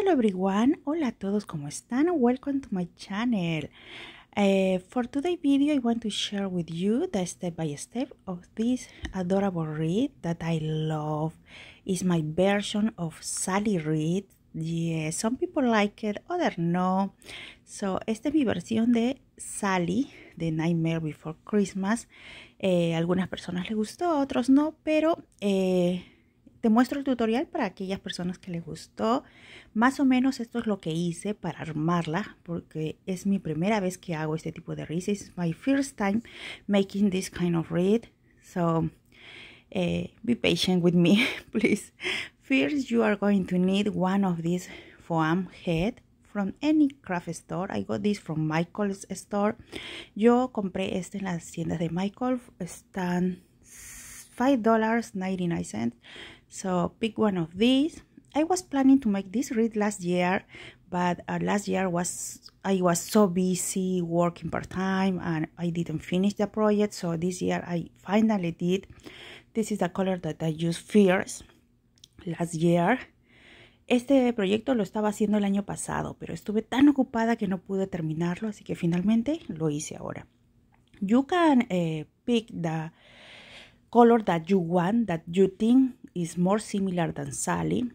Hello everyone, hola a todos, ¿cómo están? Welcome to my channel. Eh, for today's video, I want to share with you the step by step of this adorable read that I love. Is my version of Sally Reed. Yeah, some people like it, other no. So, esta es mi versión de Sally, de Nightmare Before Christmas. Eh, algunas personas les gustó, otros no, pero eh, te muestro el tutorial para aquellas personas que les gustó. Más o menos esto es lo que hice para armarla, porque es mi primera vez que hago este tipo de reads. It's my first time making this kind of read, So, eh, be patient with me, please. First, you are going to need one of these foam head from any craft store. I got this from Michael's store. Yo compré este en las tiendas de Michael. Están $5.99. So pick one of these. I was planning to make this read last year, but uh, last year was I was so busy working part-time and I didn't finish the project. So this year I finally did. This is the color that I used first last year. Este proyecto lo estaba haciendo el año pasado, pero estuve tan ocupada que no pude terminarlo, así que finalmente lo hice ahora. You can eh, pick the color that you want, that you think is more similar than Sally.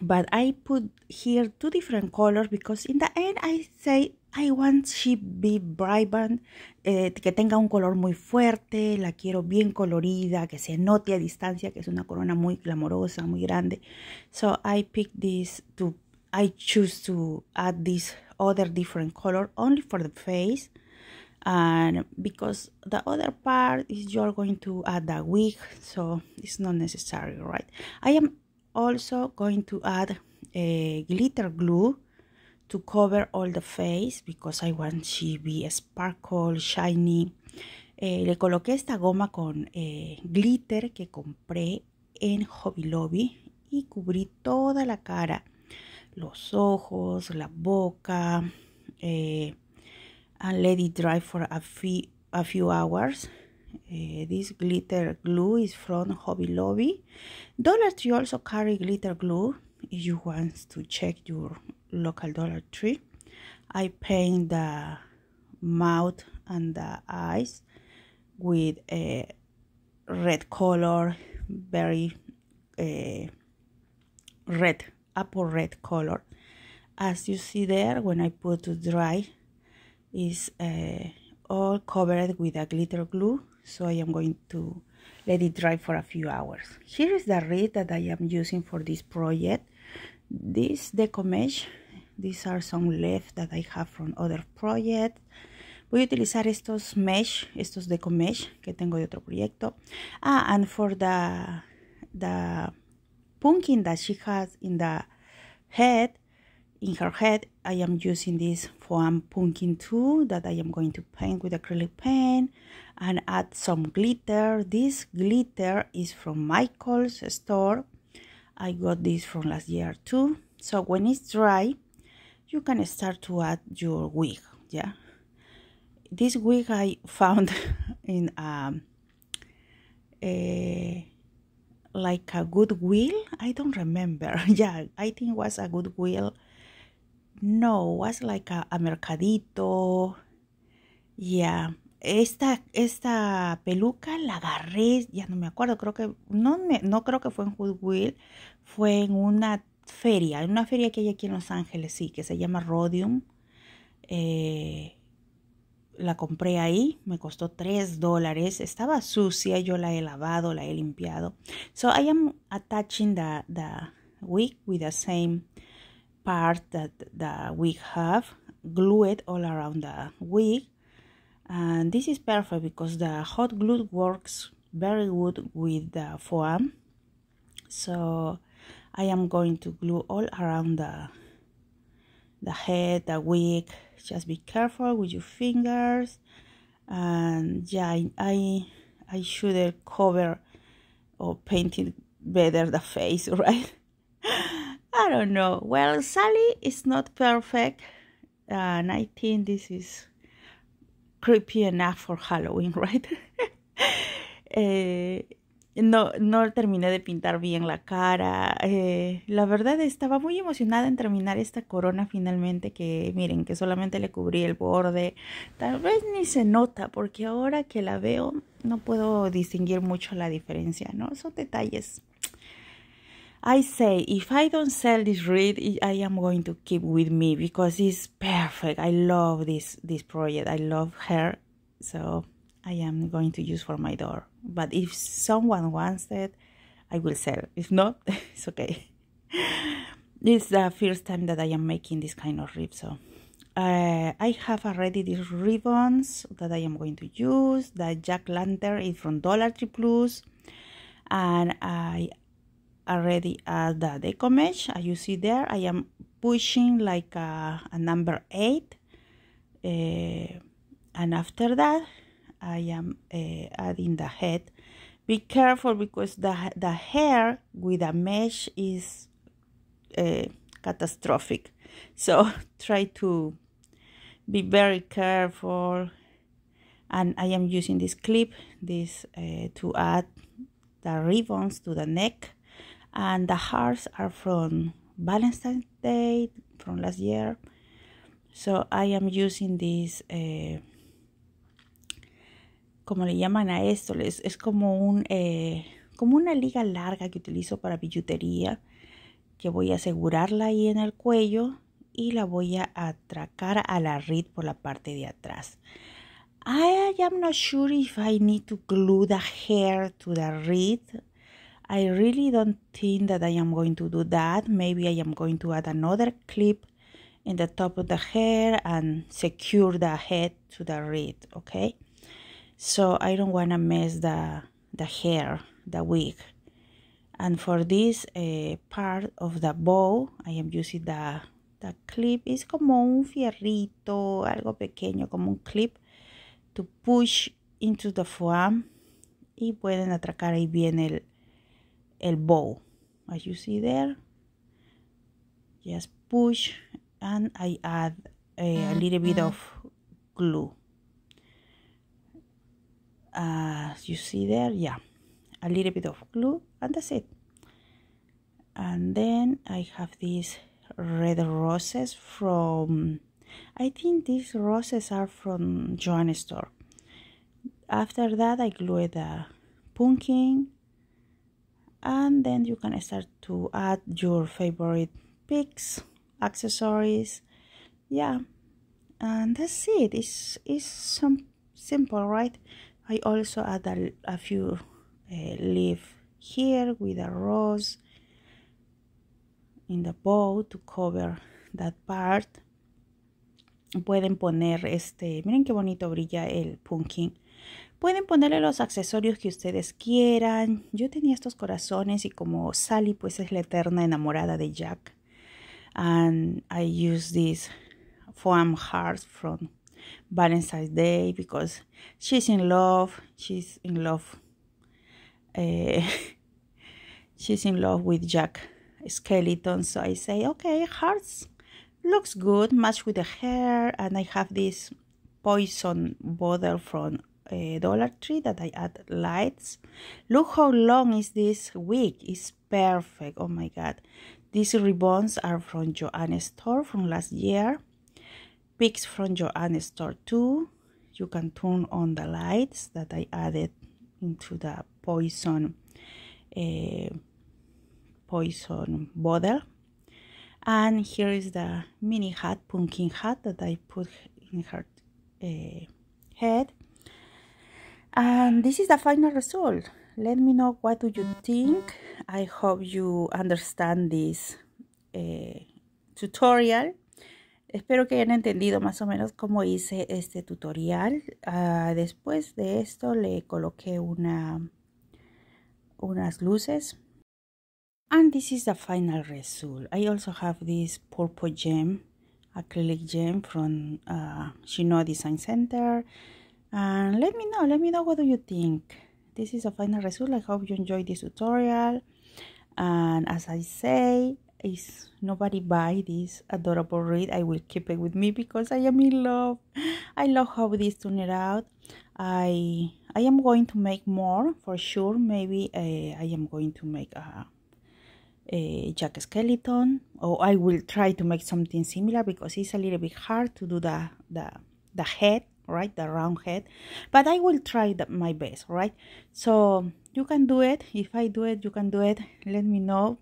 But I put here two different colors because in the end I say I want she be vibrant, eh, que tenga un color muy fuerte, la quiero bien colorida, que se note a distancia, que es una corona muy glamorosa, muy grande. So I pick this to, I choose to add this other different color only for the face. and because the other part is you're going to add a wig so it's not necessary right i am also going to add a glitter glue to cover all the face because i want she be sparkle shiny eh, le coloqué esta goma con eh, glitter que compré en Hobby Lobby y cubrí toda la cara los ojos la boca eh, and let it dry for a few, a few hours. Uh, this glitter glue is from Hobby Lobby. Dollar Tree also carry glitter glue if you want to check your local Dollar Tree. I paint the mouth and the eyes with a red color, very uh, red, apple red color. As you see there, when I put to dry, is uh, all covered with a glitter glue so I am going to let it dry for a few hours. Here is the reed that I am using for this project. This mesh. these are some left that I have from other projects. Voy a utilizar estos mesh, estos mesh que tengo de otro proyecto. Ah, and for the, the pumpkin that she has in the head, in her head I am using this foam pumpkin too that I am going to paint with acrylic paint and add some glitter this glitter is from Michael's store I got this from last year too so when it's dry you can start to add your wig yeah this wig I found in um, a eh, like a goodwill i don't remember yeah i think it was a goodwill no was like a, mercadito. Yeah. Esta, esta peluca la agarré, ya no me acuerdo, creo que, no, me, no creo que fue en Goodwill, fue en una feria, en una feria que hay aquí en Los Ángeles, sí, que se llama Rhodium. Eh, la compré ahí, me costó 3 dólares, estaba sucia, yo la he lavado, la he limpiado. So I am attaching the wig with the same part that that we have glue it all around the wig and this is perfect because the hot glue works very good with the foam so I am going to glue all around the the head, the wig. Just be careful with your fingers. And yeah, I I, I should cover or paint it better the face, right? I don't know. Well, Sally is not perfect. and this is creepy enough for Halloween, right? Eh, no, no terminé de pintar bien la cara. Eh, la verdad estaba muy emocionada en terminar esta corona finalmente que miren que solamente le cubrí el borde. Tal vez ni se nota porque ahora que la veo no puedo distinguir mucho la diferencia, ¿no? Son detalles I say, if I don't sell this rib, I am going to keep with me because it's perfect. I love this this project. I love her, so I am going to use for my door. But if someone wants it, I will sell. If not, it's okay. It's the first time that I am making this kind of rib, so uh, I have already these ribbons that I am going to use. The jack lantern is from Dollar Tree Plus, and I already at the decomage as you see there I am pushing like a, a number 8 uh, and after that I am uh, adding the head be careful because the, the hair with a mesh is uh, catastrophic so try to be very careful and I am using this clip this to add the ribbons to the neck and the hearts are from Valentine's Day from last year. So I am using this, eh, como le llaman a esto, es, es como, un, eh, como una liga larga que utilizo para billutería, que voy a asegurarla ahí en el cuello y la voy a atracar a la red por la parte de atrás. I am not sure if I need to glue the hair to the reed I really don't think that I am going to do that. Maybe I am going to add another clip in the top of the hair and secure the head to the reed, okay? So I don't want to mess the, the hair, the wig. And for this uh, part of the bow, I am using the, the clip. It's como un fierrito, algo pequeño, como un clip to push into the foam y pueden atracar ahí bien el, el bow as you see there just push and I add a, a mm-hmm. little bit mm-hmm. of glue as you see there yeah a little bit of glue and that's it and then I have these red roses from I think these roses are from Joanne store after that I glued the pumpkin and then you can start to add your favorite picks, accessories yeah and that's it it's it's some simple right i also add a, a few uh, leaf here with a rose in the bow to cover that part pueden poner este miren qué bonito brilla el pumpkin Pueden ponerle los accesorios que ustedes quieran. Yo tenía estos corazones y como Sally pues es la eterna enamorada de Jack. And I use this foam hearts from Valentine's Day because she's in love. She's in love. Eh, she's in love with Jack Skeleton. So I say, okay, hearts looks good, match with the hair. And I have this poison bottle from Eh, Dollar Tree that I add lights. Look how long is this wig. It's perfect. Oh my God. These ribbons are from Joanne's store from last year. Picks from Joanne's store too. You can turn on the lights that I added into the poison uh, poison bottle. And here is the mini hat, pumpkin hat that I put in her uh, head and this is the final result let me know what do you think i hope you understand this eh, tutorial espero que hayan entendido más o menos cómo hice este tutorial uh, después de esto le coloqué una unas luces and this is the final result i also have this purple gem acrylic gem from uh, design center and let me know let me know what do you think this is a final result i hope you enjoyed this tutorial and as i say if nobody buy this adorable read i will keep it with me because i am in love i love how this turned out i i am going to make more for sure maybe uh, i am going to make a a jack skeleton or i will try to make something similar because it's a little bit hard to do the the the head right the round head but i will try my best right so you can do it if i do it you can do it let me know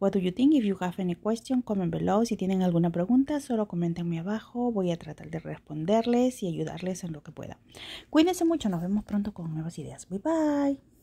what do you think if you have any question comment below si tienen alguna pregunta solo comentenme abajo voy a tratar de responderles y ayudarles en lo que pueda cuídense mucho nos vemos pronto con nuevas ideas bye bye